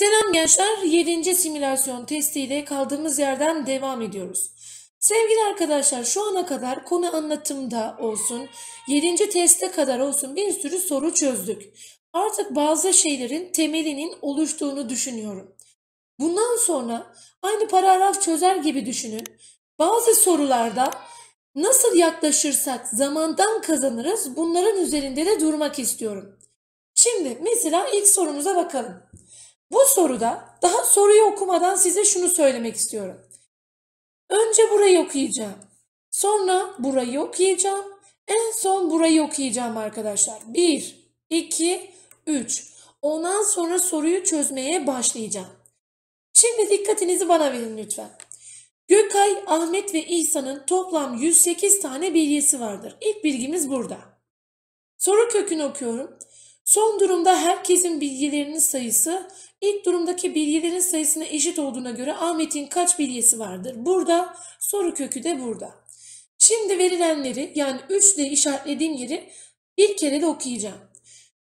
Selam gençler, 7. simülasyon testiyle kaldığımız yerden devam ediyoruz. Sevgili arkadaşlar şu ana kadar konu anlatımda olsun, 7. teste kadar olsun bir sürü soru çözdük. Artık bazı şeylerin temelinin oluştuğunu düşünüyorum. Bundan sonra aynı paragraf çözer gibi düşünün. Bazı sorularda nasıl yaklaşırsak zamandan kazanırız bunların üzerinde de durmak istiyorum. Şimdi mesela ilk sorumuza bakalım. Bu soruda daha soruyu okumadan size şunu söylemek istiyorum. Önce burayı okuyacağım. Sonra burayı okuyacağım. En son burayı okuyacağım arkadaşlar. 1, 2, 3. Ondan sonra soruyu çözmeye başlayacağım. Şimdi dikkatinizi bana verin lütfen. Gökay, Ahmet ve İhsan'ın toplam 108 tane bilgisi vardır. İlk bilgimiz burada. Soru kökünü okuyorum. Son durumda herkesin bilgilerinin sayısı ilk durumdaki bilgilerin sayısına eşit olduğuna göre Ahmet'in kaç bilgisi vardır? Burada soru kökü de burada. Şimdi verilenleri yani 3 ile işaretlediğim yeri bir kere de okuyacağım.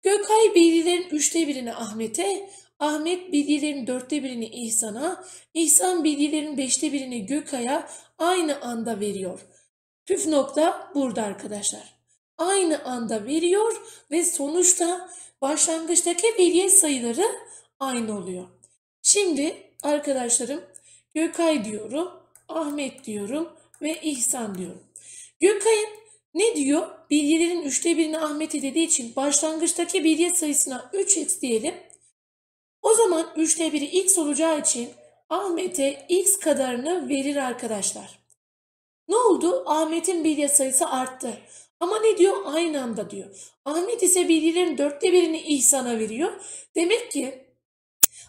Gökay bilgilerin 3'te birini Ahmet'e, Ahmet bilgilerin dörtte birini İhsan'a, İhsan bilgilerin beşte birini Gökay'a aynı anda veriyor. Püf nokta burada arkadaşlar aynı anda veriyor ve sonuçta başlangıçtaki veriye sayıları aynı oluyor. Şimdi arkadaşlarım Gökay diyorum, Ahmet diyorum ve İhsan diyorum. Gökay'ın ne diyor? Bilgilerin üçte birini Ahmet'e dediği için başlangıçtaki bilye sayısına 3x diyelim. O zaman üçte biri x olacağı için Ahmet'e x kadarını verir arkadaşlar. Ne oldu? Ahmet'in bilye sayısı arttı. Ama ne diyor? Aynı anda diyor. Ahmet ise bilgilerin dörtte birini İhsan'a veriyor. Demek ki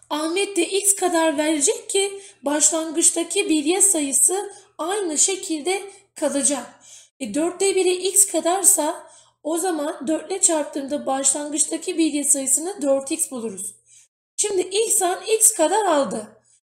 Ahmet de x kadar verecek ki başlangıçtaki bilye sayısı aynı şekilde kalacak. E, dörtte biri x kadarsa o zaman dörtle çarptığımda başlangıçtaki bilye sayısını 4x buluruz. Şimdi İhsan x kadar aldı.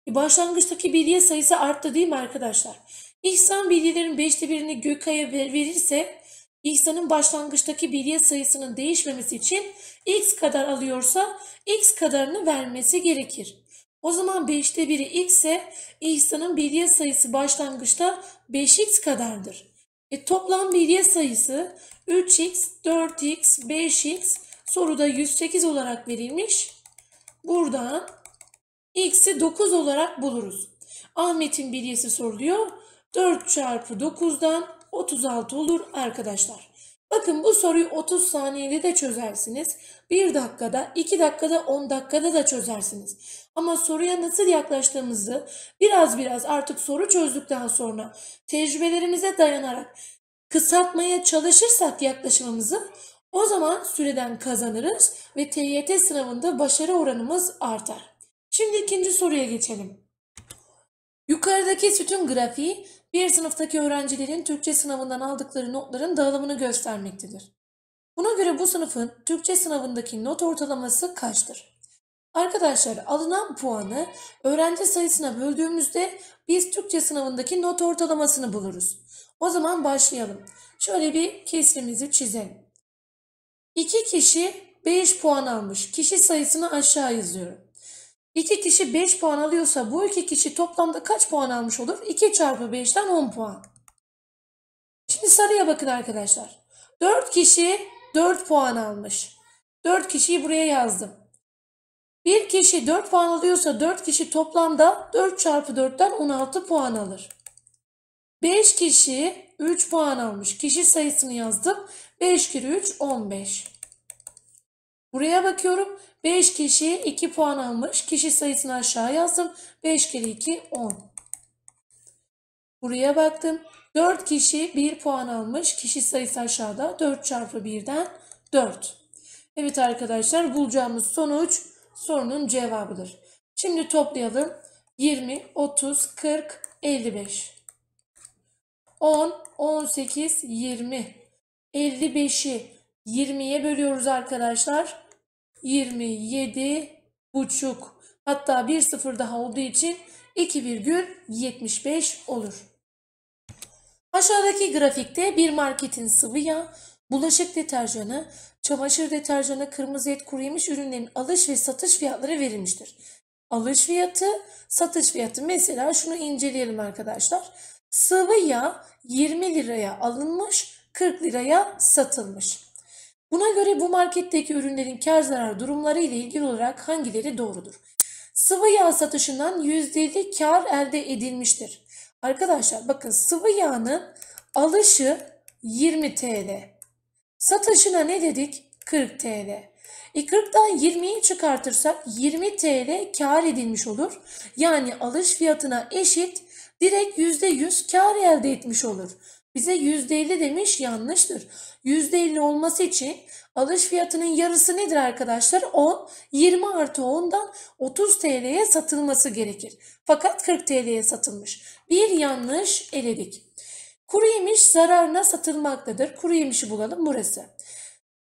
E, başlangıçtaki bilye sayısı arttı değil mi arkadaşlar? İhsan bilgilerin beşte birini Gökay'a verirse İhsan'ın başlangıçtaki bilye sayısının değişmemesi için x kadar alıyorsa x kadarını vermesi gerekir. O zaman 5'te 1'i x ise İhsan'ın bilye sayısı başlangıçta 5x kadardır. E, toplam bilye sayısı 3x, 4x, 5x soruda 108 olarak verilmiş. Buradan x'i 9 olarak buluruz. Ahmet'in bilyesi soruluyor. 4 çarpı 9'dan 36 olur arkadaşlar. Bakın bu soruyu 30 saniyede de çözersiniz. 1 dakikada, 2 dakikada, 10 dakikada da çözersiniz. Ama soruya nasıl yaklaştığımızı biraz biraz artık soru çözdükten sonra tecrübelerimize dayanarak kısaltmaya çalışırsak yaklaşımımızı o zaman süreden kazanırız ve TYT sınavında başarı oranımız artar. Şimdi ikinci soruya geçelim. Yukarıdaki sütun grafiği bir sınıftaki öğrencilerin Türkçe sınavından aldıkları notların dağılımını göstermektedir. Buna göre bu sınıfın Türkçe sınavındaki not ortalaması kaçtır? Arkadaşlar alınan puanı öğrenci sayısına böldüğümüzde biz Türkçe sınavındaki not ortalamasını buluruz. O zaman başlayalım. Şöyle bir kesrimizi çizelim. İki kişi 5 puan almış. Kişi sayısını aşağı yazıyorum. 2 kişi 5 puan alıyorsa bu iki kişi toplamda kaç puan almış olur? 2 çarpı 5'ten 10 puan. Şimdi sarıya bakın arkadaşlar. 4 kişi 4 puan almış. 4 kişiyi buraya yazdım. Bir kişi 4 puan alıyorsa 4 kişi toplamda 4 çarpı 4'ten 16 puan alır. 5 kişi 3 puan almış. Kişi sayısını yazdım. 5 kere 3 15. Buraya bakıyorum. 5 kişi 2 puan almış. Kişi sayısını aşağı yazdım. 5 kere 2 10. Buraya baktım. 4 kişi 1 puan almış. Kişi sayısı aşağıda. 4 çarpı 1'den 4. Evet arkadaşlar bulacağımız sonuç sorunun cevabıdır. Şimdi toplayalım. 20, 30, 40, 55. 10, 18, 20. 55'i 20'ye bölüyoruz arkadaşlar. 27 buçuk. Hatta bir sıfır daha olduğu için 2,75 olur. Aşağıdaki grafikte bir marketin sıvı yağ, bulaşık deterjanı, çamaşır deterjanı, kırmızı et, kuru ürünlerin alış ve satış fiyatları verilmiştir. Alış fiyatı, satış fiyatı. Mesela şunu inceleyelim arkadaşlar. Sıvı yağ 20 liraya alınmış, 40 liraya satılmış. Buna göre bu marketteki ürünlerin kar zarar durumları ile ilgili olarak hangileri doğrudur? Sıvı yağ satışından %50 kar elde edilmiştir. Arkadaşlar bakın sıvı yağının alışı 20 TL. Satışına ne dedik? 40 TL. E 40'dan 20'yi çıkartırsak 20 TL kar edilmiş olur. Yani alış fiyatına eşit direkt %100 kar elde etmiş olur. Bize %50 demiş yanlıştır. %50 olması için alış fiyatının yarısı nedir arkadaşlar? 10, 20 artı 10'dan 30 TL'ye satılması gerekir. Fakat 40 TL'ye satılmış. Bir yanlış eledik. Kuru yemiş zararına satılmaktadır. Kuru yemişi bulalım burası.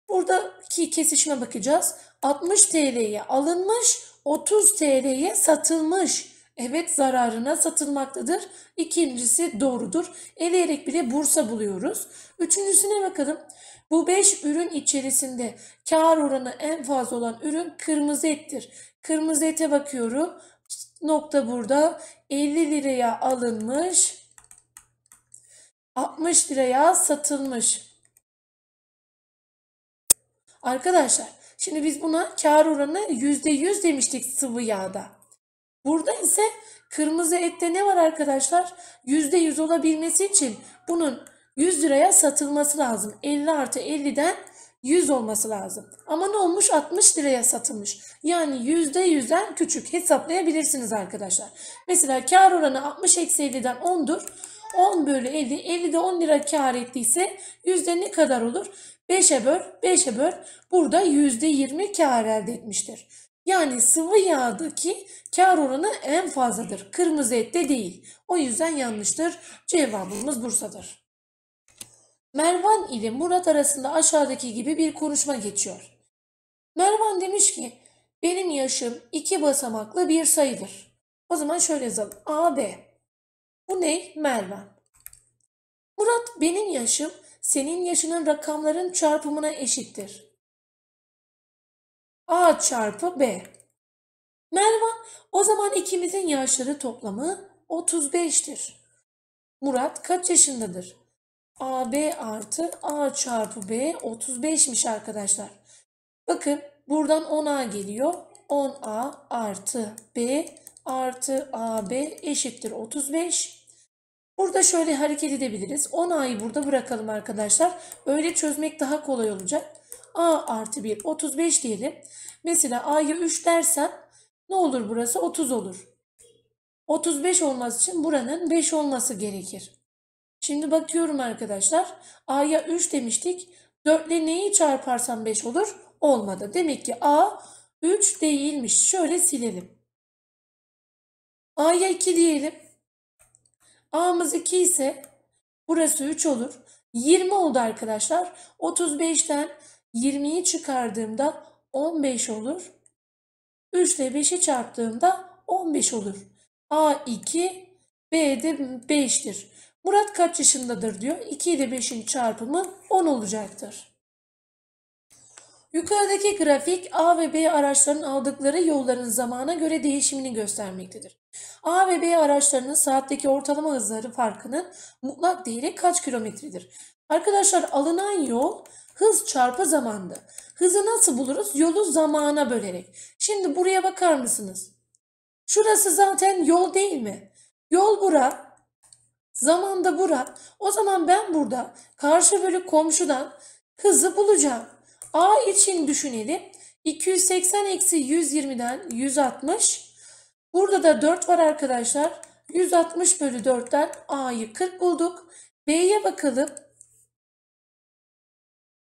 Buradaki kesişme bakacağız. 60 TL'ye alınmış, 30 TL'ye satılmış evet zararına satılmaktadır. İkincisi doğrudur. Eleyerek bile bursa buluyoruz. Üçüncüsüne bakalım. Bu 5 ürün içerisinde kar oranı en fazla olan ürün kırmızı ettir. Kırmızı ete bakıyorum. Nokta burada 50 liraya alınmış. 60 liraya satılmış. Arkadaşlar şimdi biz buna kar oranı %100 demiştik sıvı yağda. Burada ise kırmızı ette ne var arkadaşlar? %100 olabilmesi için bunun 100 liraya satılması lazım. 50 artı 50'den 100 olması lazım. Ama ne olmuş? 60 liraya satılmış. Yani %100'den küçük hesaplayabilirsiniz arkadaşlar. Mesela kar oranı 60 eksi 50'den 10'dur. 10 bölü 50, 50'de 10 lira kar ettiyse yüzde ne kadar olur? 5'e böl, 5'e böl. Burada %20 kar elde etmiştir. Yani sıvı yağdaki kar oranı en fazladır. Kırmızı ette değil. O yüzden yanlıştır. Cevabımız Bursa'dır. Mervan ile Murat arasında aşağıdaki gibi bir konuşma geçiyor. Mervan demiş ki benim yaşım iki basamaklı bir sayıdır. O zaman şöyle yazalım. A, B. Bu ne? Mervan. Murat benim yaşım senin yaşının rakamların çarpımına eşittir. A çarpı B. Merve, o zaman ikimizin yaşları toplamı 35'tir. Murat kaç yaşındadır? AB artı A çarpı B 35'miş arkadaşlar. Bakın buradan 10A geliyor. 10A artı B artı AB eşittir 35. Burada şöyle hareket edebiliriz. 10A'yı burada bırakalım arkadaşlar. Öyle çözmek daha kolay olacak a artı 1 35 diyelim. Mesela a'ya 3 dersen ne olur burası 30 olur. 35 olması için buranın 5 olması gerekir. Şimdi bakıyorum arkadaşlar. A'ya 3 demiştik. 4 ile neyi çarparsam 5 olur? Olmadı. Demek ki A 3 değilmiş. Şöyle silelim. A'ya 2 diyelim. A'mız 2 ise burası 3 olur. 20 oldu arkadaşlar. 35'ten 20'yi çıkardığımda 15 olur. 3 ile 5'i çarptığımda 15 olur. A 2, B de 5'tir. Murat kaç yaşındadır diyor. 2 ile 5'in çarpımı 10 olacaktır. Yukarıdaki grafik A ve B araçlarının aldıkları yolların zamana göre değişimini göstermektedir. A ve B araçlarının saatteki ortalama hızları farkının mutlak değeri kaç kilometredir? Arkadaşlar alınan yol hız çarpı zamandı. Hızı nasıl buluruz? Yolu zamana bölerek. Şimdi buraya bakar mısınız? Şurası zaten yol değil mi? Yol bura. Zaman da bura. O zaman ben burada karşı bölü komşudan hızı bulacağım. A için düşünelim. 280 eksi 120'den 160. Burada da 4 var arkadaşlar. 160 bölü 4'ten A'yı 40 bulduk. B'ye bakalım.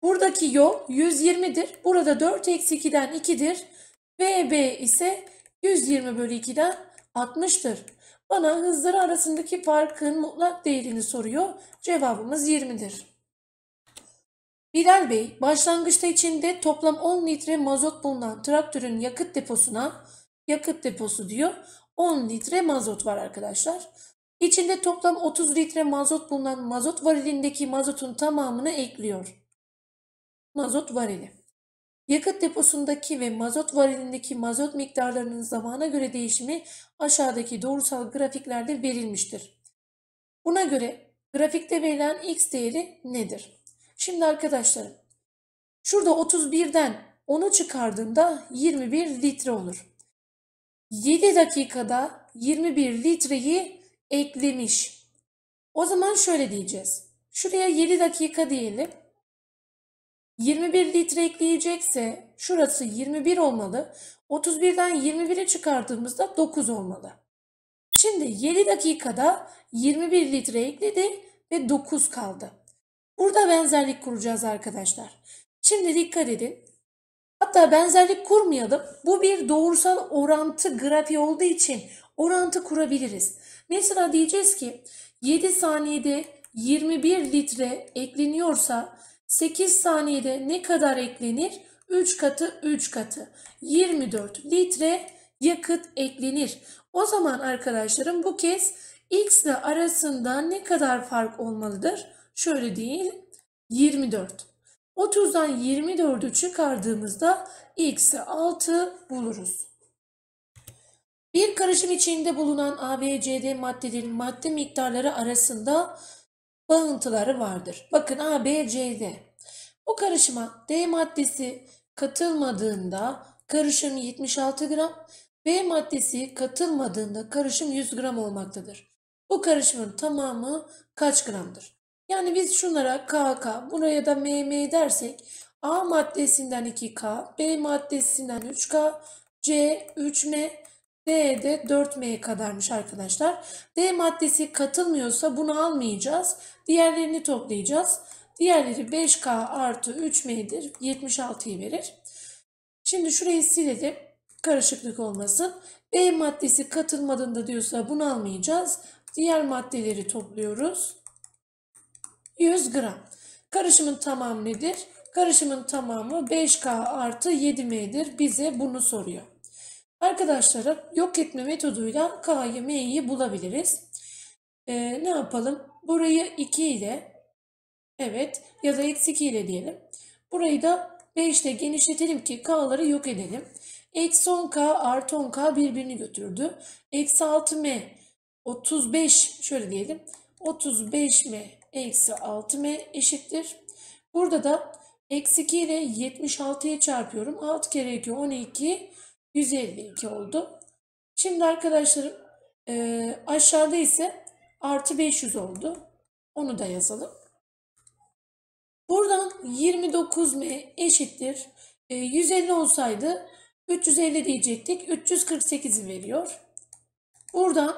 Buradaki yol 120'dir. Burada 4 eksi 2'den 2'dir. BB ise 120 bölü 2'den 60'tır. Bana hızları arasındaki farkın mutlak değerini soruyor. Cevabımız 20'dir. Bilal Bey, başlangıçta içinde toplam 10 litre mazot bulunan traktörün yakıt deposuna, yakıt deposu diyor, 10 litre mazot var arkadaşlar. İçinde toplam 30 litre mazot bulunan mazot varilindeki mazotun tamamını ekliyor mazot varili. Yakıt deposundaki ve mazot varilindeki mazot miktarlarının zamana göre değişimi aşağıdaki doğrusal grafiklerde verilmiştir. Buna göre grafikte verilen x değeri nedir? Şimdi arkadaşlarım şurada 31'den 10'u çıkardığında 21 litre olur. 7 dakikada 21 litreyi eklemiş. O zaman şöyle diyeceğiz. Şuraya 7 dakika diyelim. 21 litre ekleyecekse şurası 21 olmalı. 31'den 21'i çıkardığımızda 9 olmalı. Şimdi 7 dakikada 21 litre ekledi ve 9 kaldı. Burada benzerlik kuracağız arkadaşlar. Şimdi dikkat edin. Hatta benzerlik kurmayalım. Bu bir doğrusal orantı grafiği olduğu için orantı kurabiliriz. Mesela diyeceğiz ki 7 saniyede 21 litre ekleniyorsa 8 saniyede ne kadar eklenir? 3 katı 3 katı. 24 litre yakıt eklenir. O zaman arkadaşlarım bu kez x ile arasında ne kadar fark olmalıdır? Şöyle değil 24. 30'dan 24'ü çıkardığımızda x'i 6 buluruz. Bir karışım içinde bulunan ABCD maddelerin madde miktarları arasında bağıntıları vardır. Bakın A, B, C'de. Bu karışıma D maddesi katılmadığında karışım 76 gram, B maddesi katılmadığında karışım 100 gram olmaktadır. Bu karışımın tamamı kaç gramdır? Yani biz şunlara KK, buraya da MM dersek A maddesinden 2K, B maddesinden 3K, C 3M, D de 4M kadarmış arkadaşlar. D maddesi katılmıyorsa bunu almayacağız. Diğerlerini toplayacağız. Diğerleri 5K artı 3M'dir. 76'yı verir. Şimdi şurayı silelim. Karışıklık olmasın. B maddesi katılmadığında diyorsa bunu almayacağız. Diğer maddeleri topluyoruz. 100 gram. Karışımın tamamı nedir? Karışımın tamamı 5K artı 7M'dir. Bize bunu soruyor. Arkadaşlarım yok etme metoduyla K'yı M'yi bulabiliriz. Ee, ne yapalım? Burayı 2 ile evet ya da eksi 2 ile diyelim. Burayı da 5 ile genişletelim ki K'ları yok edelim. Eksi 10K artı 10K birbirini götürdü. Eksi 6M 35 şöyle diyelim. 35M eksi 6M eşittir. Burada da eksi 2 ile 76'ya çarpıyorum. 6 kere 2 12 152 oldu. Şimdi arkadaşlarım e, aşağıda ise artı 500 oldu. Onu da yazalım. Buradan 29M eşittir. E, 150 olsaydı 350 diyecektik. 348'i veriyor. Buradan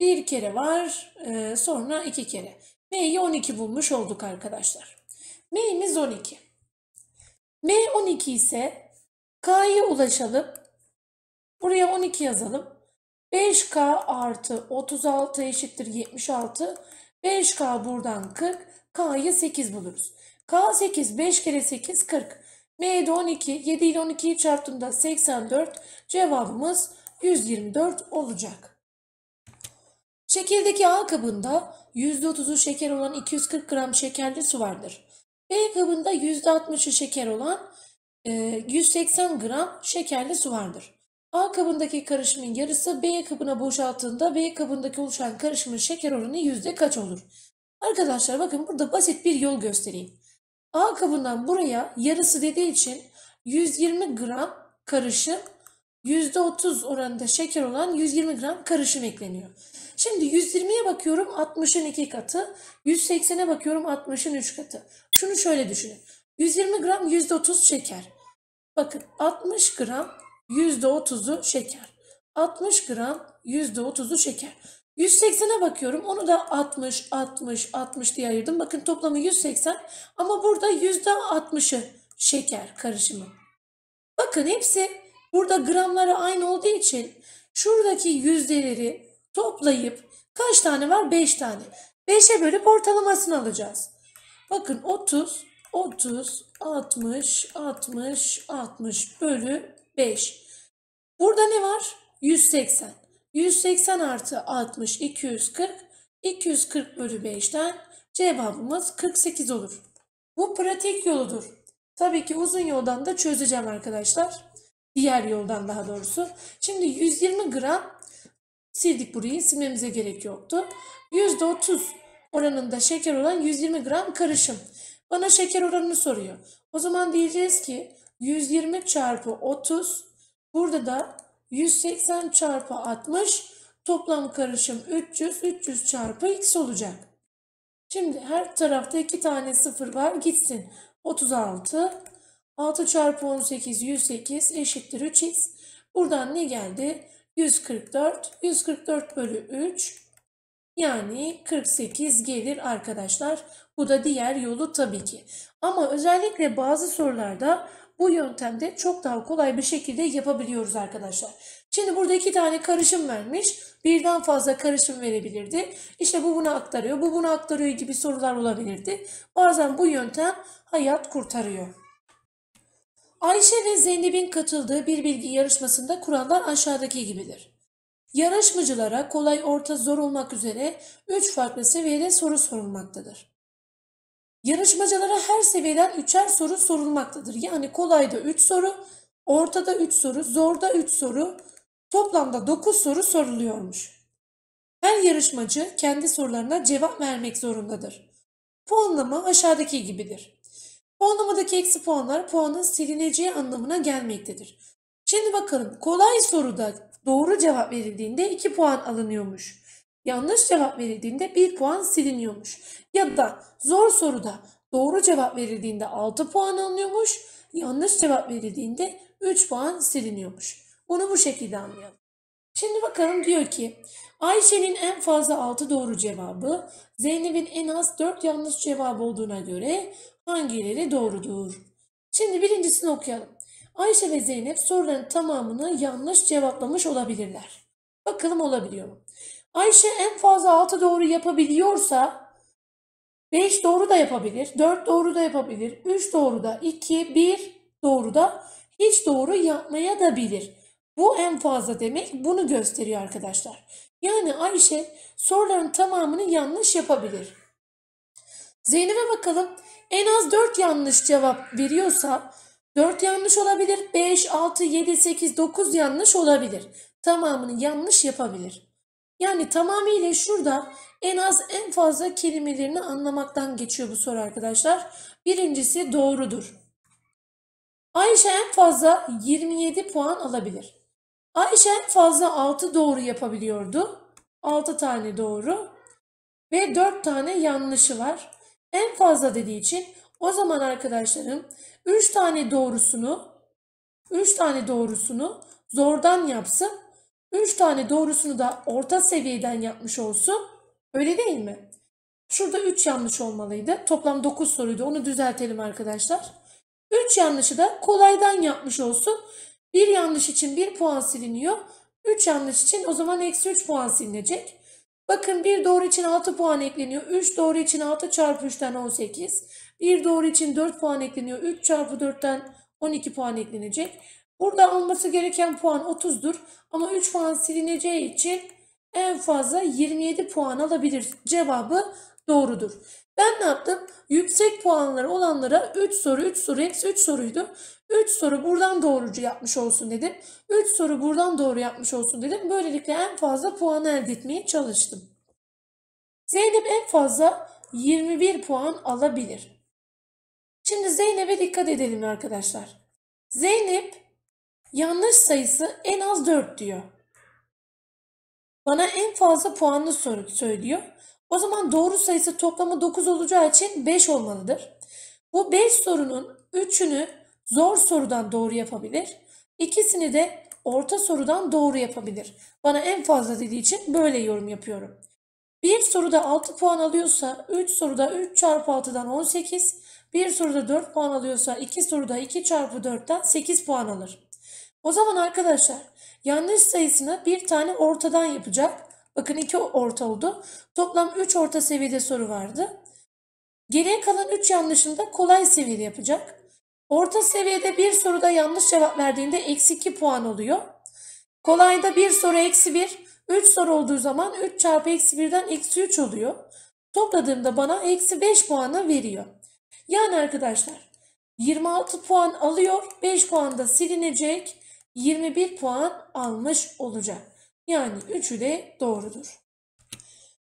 bir kere var. E, sonra iki kere. M'yi 12 bulmuş olduk arkadaşlar. M'imiz 12. M12 ise K'ya ulaşalım. Buraya 12 yazalım. 5K artı 36 eşittir 76. 5K buradan 40. K'yı 8 buluruz. K 8. 5 kere 8 40. M'de 12. 7 ile 12'yi çarptığımda 84. Cevabımız 124 olacak. Şekildeki A kabında %30'u şeker olan 240 gram şekerli su vardır. B kabında %60'ı şeker olan 180 gram şekerli su vardır. A kabındaki karışımın yarısı B kabına boşalttığında B kabındaki oluşan karışımın şeker oranı yüzde kaç olur? Arkadaşlar bakın burada basit bir yol göstereyim. A kabından buraya yarısı dediği için 120 gram karışım %30 oranında şeker olan 120 gram karışım ekleniyor. Şimdi 120'ye bakıyorum 60'ın 2 katı, 180'e bakıyorum 60'ın 3 katı. Şunu şöyle düşünün. 120 gram %30 şeker. Bakın 60 gram %30'u şeker. 60 gram %30'u şeker. 180'e bakıyorum. Onu da 60, 60, 60 diye ayırdım. Bakın toplamı 180 ama burada %60'ı şeker karışımı. Bakın hepsi burada gramları aynı olduğu için şuradaki yüzdeleri toplayıp kaç tane var? 5 tane. 5'e bölüp ortalamasını alacağız. Bakın 30, 30, 60, 60, 60 bölü 5. Burada ne var? 180. 180 artı 60 240. 240 bölü 5'ten cevabımız 48 olur. Bu pratik yoludur. Tabii ki uzun yoldan da çözeceğim arkadaşlar. Diğer yoldan daha doğrusu. Şimdi 120 gram sildik burayı silmemize gerek yoktu. %30 oranında şeker olan 120 gram karışım. Bana şeker oranını soruyor. O zaman diyeceğiz ki 120 çarpı 30. Burada da 180 çarpı 60. Toplam karışım 300. 300 çarpı x olacak. Şimdi her tarafta 2 tane 0 var. Gitsin. 36. 6 çarpı 18 108 eşittir 3x. Buradan ne geldi? 144. 144 bölü 3. Yani 48 gelir arkadaşlar. Bu da diğer yolu tabii ki. Ama özellikle bazı sorularda bu yöntemde çok daha kolay bir şekilde yapabiliyoruz arkadaşlar. Şimdi burada iki tane karışım vermiş. Birden fazla karışım verebilirdi. İşte bu buna aktarıyor, bu buna aktarıyor gibi sorular olabilirdi. Bazen bu yöntem hayat kurtarıyor. Ayşe ve Zeynep'in katıldığı bir bilgi yarışmasında kurallar aşağıdaki gibidir. Yarışmacılara kolay orta zor olmak üzere 3 farklı seviyede soru sorulmaktadır. Yarışmacılara her seviyeden üçer soru sorulmaktadır. Yani kolayda 3 soru, ortada 3 soru, zorda 3 soru, toplamda 9 soru soruluyormuş. Her yarışmacı kendi sorularına cevap vermek zorundadır. Puanlama aşağıdaki gibidir. Puanlamadaki eksi puanlar puanın silineceği anlamına gelmektedir. Şimdi bakalım kolay soruda doğru cevap verildiğinde 2 puan alınıyormuş yanlış cevap verildiğinde 1 puan siliniyormuş. Ya da zor soruda doğru cevap verildiğinde 6 puan alınıyormuş, yanlış cevap verildiğinde 3 puan siliniyormuş. Bunu bu şekilde anlayalım. Şimdi bakalım diyor ki Ayşe'nin en fazla 6 doğru cevabı Zeynep'in en az 4 yanlış cevabı olduğuna göre hangileri doğrudur? Şimdi birincisini okuyalım. Ayşe ve Zeynep soruların tamamını yanlış cevaplamış olabilirler. Bakalım olabiliyor mu? Ayşe en fazla 6 doğru yapabiliyorsa 5 doğru da yapabilir, 4 doğru da yapabilir, 3 doğru da, 2, 1 doğru da hiç doğru yapmaya da bilir. Bu en fazla demek bunu gösteriyor arkadaşlar. Yani Ayşe soruların tamamını yanlış yapabilir. Zeynep'e bakalım. En az 4 yanlış cevap veriyorsa 4 yanlış olabilir, 5, 6, 7, 8, 9 yanlış olabilir. Tamamını yanlış yapabilir. Yani tamamıyla şurada en az en fazla kelimelerini anlamaktan geçiyor bu soru arkadaşlar. Birincisi doğrudur. Ayşe en fazla 27 puan alabilir. Ayşe en fazla 6 doğru yapabiliyordu. 6 tane doğru ve 4 tane yanlışı var. En fazla dediği için o zaman arkadaşlarım 3 tane doğrusunu 3 tane doğrusunu zordan yapsın. 3 tane doğrusunu da orta seviyeden yapmış olsun. Öyle değil mi? Şurada 3 yanlış olmalıydı. Toplam 9 soruydu. Onu düzeltelim arkadaşlar. 3 yanlışı da kolaydan yapmış olsun. 1 yanlış için 1 puan siliniyor. 3 yanlış için o zaman eksi 3 puan silinecek. Bakın 1 doğru için 6 puan ekleniyor. 3 doğru için 6 çarpı 3'ten 18. 1 doğru için 4 puan ekleniyor. 3 çarpı 4'ten 12 puan eklenecek. Burada alması gereken puan 30'dur ama 3 puan silineceği için en fazla 27 puan alabilir. Cevabı doğrudur. Ben ne yaptım? Yüksek puanları olanlara 3 soru, 3 soru, eksi 3 soruydu. 3 soru buradan doğrucu yapmış olsun dedim. 3 soru buradan doğru yapmış olsun dedim. Böylelikle en fazla puanı elde etmeye çalıştım. Zeynep en fazla 21 puan alabilir. Şimdi Zeynep'e dikkat edelim arkadaşlar. Zeynep Yanlış sayısı en az 4 diyor. Bana en fazla puanlı soru söylüyor. O zaman doğru sayısı toplamı 9 olacağı için 5 olmalıdır. Bu 5 sorunun 3'ünü zor sorudan doğru yapabilir. İkisini de orta sorudan doğru yapabilir. Bana en fazla dediği için böyle yorum yapıyorum. Bir soruda 6 puan alıyorsa 3 soruda 3 çarpı 6'dan 18, bir soruda 4 puan alıyorsa 2 soruda 2 çarpı 4'ten 8 puan alır. O zaman arkadaşlar yanlış sayısını bir tane ortadan yapacak. Bakın iki orta oldu. Toplam 3 orta seviyede soru vardı. Geriye kalan 3 yanlışında kolay seviyede yapacak. Orta seviyede bir soruda yanlış cevap verdiğinde eksi 2 puan oluyor. Kolayda bir soru eksi 1, 3 soru olduğu zaman 3 çarpı eksi 1'den eksi 3 oluyor. Topladığımda bana eksi 5 puanı veriyor. Yani arkadaşlar 26 puan alıyor, 5 puan da silinecek. 21 puan almış olacak. Yani üçü de doğrudur.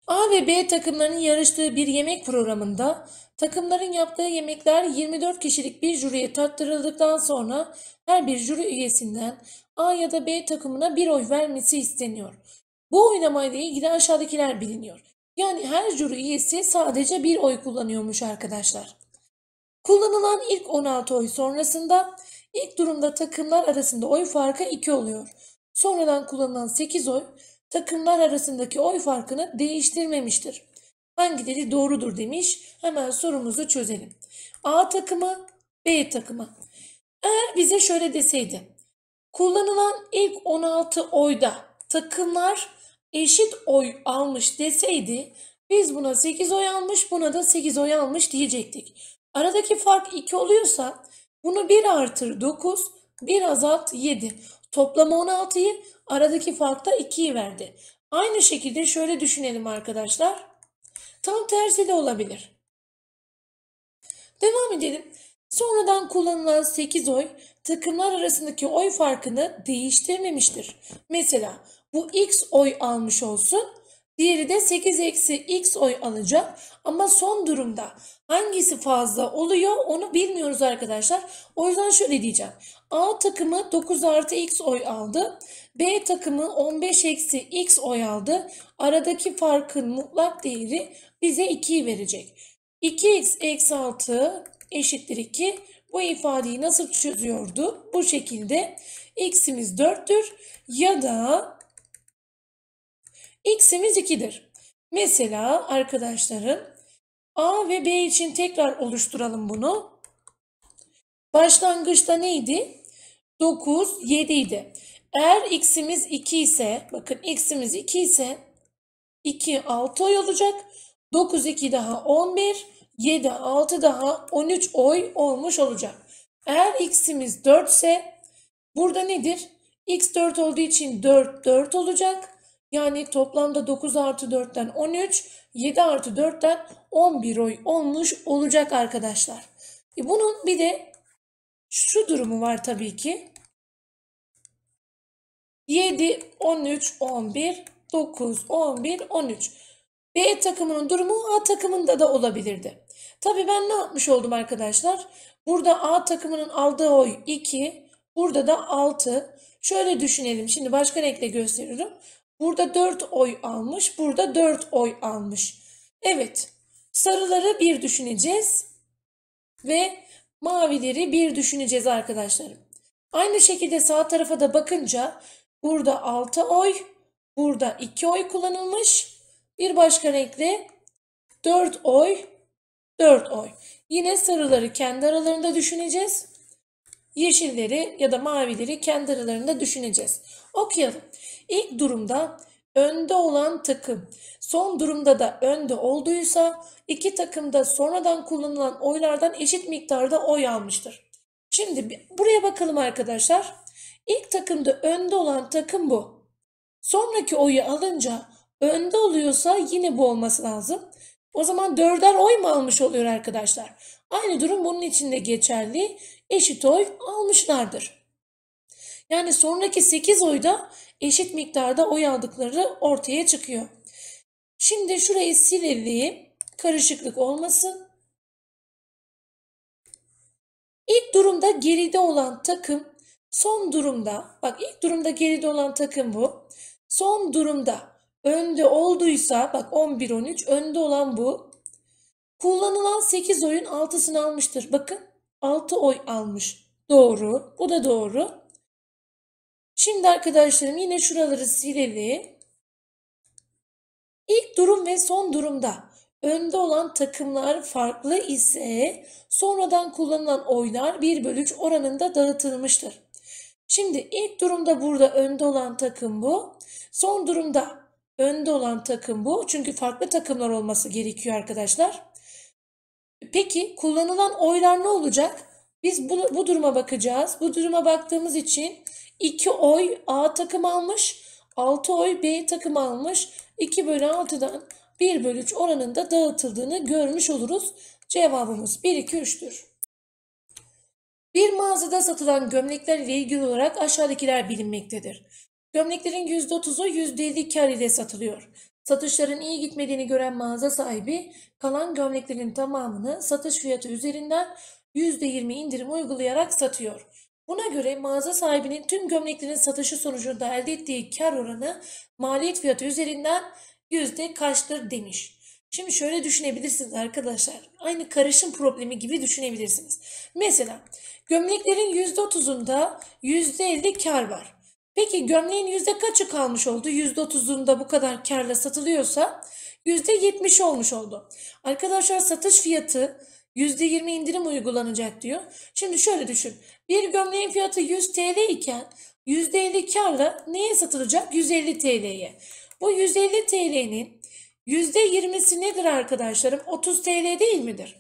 A ve B takımlarının yarıştığı bir yemek programında takımların yaptığı yemekler 24 kişilik bir jüriye tattırıldıktan sonra her bir jüri üyesinden A ya da B takımına bir oy vermesi isteniyor. Bu oylamayla ilgili aşağıdakiler biliniyor. Yani her jüri üyesi sadece bir oy kullanıyormuş arkadaşlar. Kullanılan ilk 16 oy sonrasında İlk durumda takımlar arasında oy farkı 2 oluyor. Sonradan kullanılan 8 oy takımlar arasındaki oy farkını değiştirmemiştir. Hangileri doğrudur demiş. Hemen sorumuzu çözelim. A takımı, B takımı. Eğer bize şöyle deseydi. Kullanılan ilk 16 oyda takımlar eşit oy almış deseydi biz buna 8 oy almış buna da 8 oy almış diyecektik. Aradaki fark 2 oluyorsa bunu 1 artır 9, 1 azalt 7. Toplamı 16'yı aradaki farkta 2'yi verdi. Aynı şekilde şöyle düşünelim arkadaşlar. Tam tersi de olabilir. Devam edelim. Sonradan kullanılan 8 oy takımlar arasındaki oy farkını değiştirmemiştir. Mesela bu x oy almış olsun Diğeri de 8 eksi x oy alacak. Ama son durumda hangisi fazla oluyor onu bilmiyoruz arkadaşlar. O yüzden şöyle diyeceğim. A takımı 9 artı x oy aldı. B takımı 15 eksi x oy aldı. Aradaki farkın mutlak değeri bize 2'yi verecek. 2x eksi 6 eşittir 2. Bu ifadeyi nasıl çözüyordu? Bu şekilde x'imiz 4'tür ya da x'imiz 2'dir. Mesela arkadaşların A ve B için tekrar oluşturalım bunu. Başlangıçta neydi? 9, 7 idi. Eğer x'imiz 2 ise, bakın x'imiz 2 ise 2, 6 oy olacak. 9, 2 daha 11, 7, 6 daha 13 oy olmuş olacak. Eğer x'imiz 4 ise burada nedir? x 4 olduğu için 4, 4 olacak. Yani toplamda 9 artı 4'ten 13, 7 artı 4'ten 11 oy olmuş olacak arkadaşlar. E bunun bir de şu durumu var tabii ki. 7, 13, 11, 9, 11, 13. B takımının durumu A takımında da olabilirdi. Tabii ben ne yapmış oldum arkadaşlar? Burada A takımının aldığı oy 2, burada da 6. Şöyle düşünelim. Şimdi başka renkle gösteriyorum. Burada 4 oy almış, burada 4 oy almış. Evet, sarıları bir düşüneceğiz ve mavileri bir düşüneceğiz arkadaşlarım. Aynı şekilde sağ tarafa da bakınca burada 6 oy, burada 2 oy kullanılmış. Bir başka renkle 4 oy, 4 oy. Yine sarıları kendi aralarında düşüneceğiz. Yeşilleri ya da mavileri kendi aralarında düşüneceğiz. Okuyalım. İlk durumda önde olan takım son durumda da önde olduysa iki takım da sonradan kullanılan oylardan eşit miktarda oy almıştır. Şimdi buraya bakalım arkadaşlar. İlk takımda önde olan takım bu. Sonraki oyu alınca önde oluyorsa yine bu olması lazım. O zaman dörder oy mu almış oluyor arkadaşlar? Aynı durum bunun için de geçerli. Eşit oy almışlardır. Yani sonraki 8 oyda eşit miktarda oy aldıkları ortaya çıkıyor. Şimdi şurayı silelim karışıklık olmasın. İlk durumda geride olan takım son durumda bak ilk durumda geride olan takım bu. Son durumda önde olduysa bak 11-13 önde olan bu. Kullanılan 8 oyun 6'sını almıştır. Bakın 6 oy almış. Doğru. Bu da doğru. Şimdi arkadaşlarım yine şuraları silelim. İlk durum ve son durumda önde olan takımlar farklı ise sonradan kullanılan oylar 1 bölü 3 oranında dağıtılmıştır. Şimdi ilk durumda burada önde olan takım bu. Son durumda önde olan takım bu. Çünkü farklı takımlar olması gerekiyor arkadaşlar. Peki kullanılan oylar ne olacak? Biz bu, bu duruma bakacağız. Bu duruma baktığımız için 2 oy A takım almış. 6 oy B takım almış. 2 bölü 6'dan 1 bölü 3 oranında dağıtıldığını görmüş oluruz. Cevabımız 1, 2, 3'tür. Bir mağazada satılan gömlekler ile ilgili olarak aşağıdakiler bilinmektedir. Gömleklerin %30'u %50 kar ile satılıyor. Satışların iyi gitmediğini gören mağaza sahibi kalan gömleklerin tamamını satış fiyatı üzerinden %20 indirim uygulayarak satıyor. Buna göre mağaza sahibinin tüm gömleklerin satışı sonucunda elde ettiği kar oranı maliyet fiyatı üzerinden yüzde kaçtır demiş. Şimdi şöyle düşünebilirsiniz arkadaşlar. Aynı karışım problemi gibi düşünebilirsiniz. Mesela gömleklerin yüzde otuzunda yüzde elli kar var. Peki gömleğin yüzde kaçı kalmış oldu? Yüzde otuzunda bu kadar karla satılıyorsa yüzde yetmiş olmuş oldu. Arkadaşlar satış fiyatı yüzde yirmi indirim uygulanacak diyor. Şimdi şöyle düşün. Bir gömleğin fiyatı 100 TL iken %50 karla neye satılacak? 150 TL'ye. Bu 150 TL'nin %20'si nedir arkadaşlarım? 30 TL değil midir?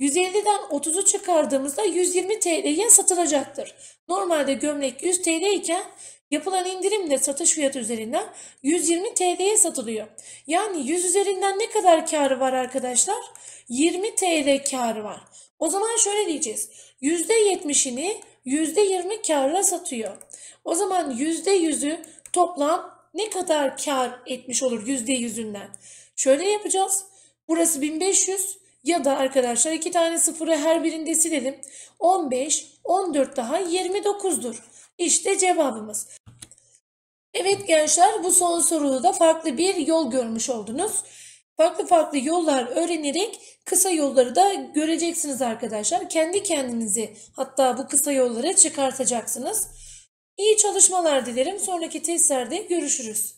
150'den 30'u çıkardığımızda 120 TL'ye satılacaktır. Normalde gömlek 100 TL iken yapılan indirimle satış fiyatı üzerinden 120 TL'ye satılıyor. Yani 100 üzerinden ne kadar karı var arkadaşlar? 20 TL karı var. O zaman şöyle diyeceğiz. %70'ini %20 karla satıyor. O zaman %100'ü toplam ne kadar kar etmiş olur %100'ünden? Şöyle yapacağız. Burası 1500 ya da arkadaşlar iki tane sıfırı her birinde silelim. 15, 14 daha 29'dur. İşte cevabımız. Evet gençler bu son soruda farklı bir yol görmüş oldunuz farklı farklı yollar öğrenerek kısa yolları da göreceksiniz arkadaşlar. Kendi kendinizi hatta bu kısa yollara çıkartacaksınız. İyi çalışmalar dilerim. Sonraki testlerde görüşürüz.